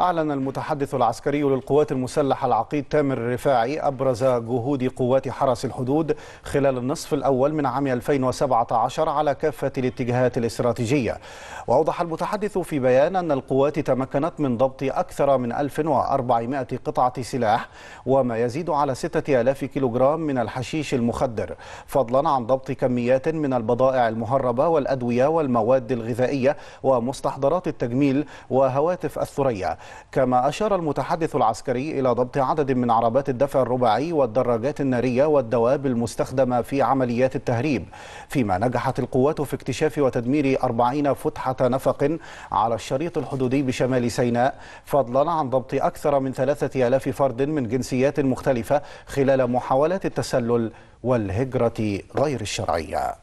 أعلن المتحدث العسكري للقوات المسلحة العقيد تامر الرفاعي أبرز جهود قوات حرس الحدود خلال النصف الأول من عام 2017 على كافة الاتجاهات الاستراتيجية وأوضح المتحدث في بيان أن القوات تمكنت من ضبط أكثر من 1400 قطعة سلاح وما يزيد على 6000 كيلوغرام من الحشيش المخدر فضلا عن ضبط كميات من البضائع المهربة والأدوية والمواد الغذائية ومستحضرات التجميل وهواتف الثريا كما أشار المتحدث العسكري إلى ضبط عدد من عربات الدفع الرباعي والدراجات النارية والدواب المستخدمة في عمليات التهريب فيما نجحت القوات في اكتشاف وتدمير 40 فتحة نفق على الشريط الحدودي بشمال سيناء فضلا عن ضبط أكثر من 3000 فرد من جنسيات مختلفة خلال محاولات التسلل والهجرة غير الشرعية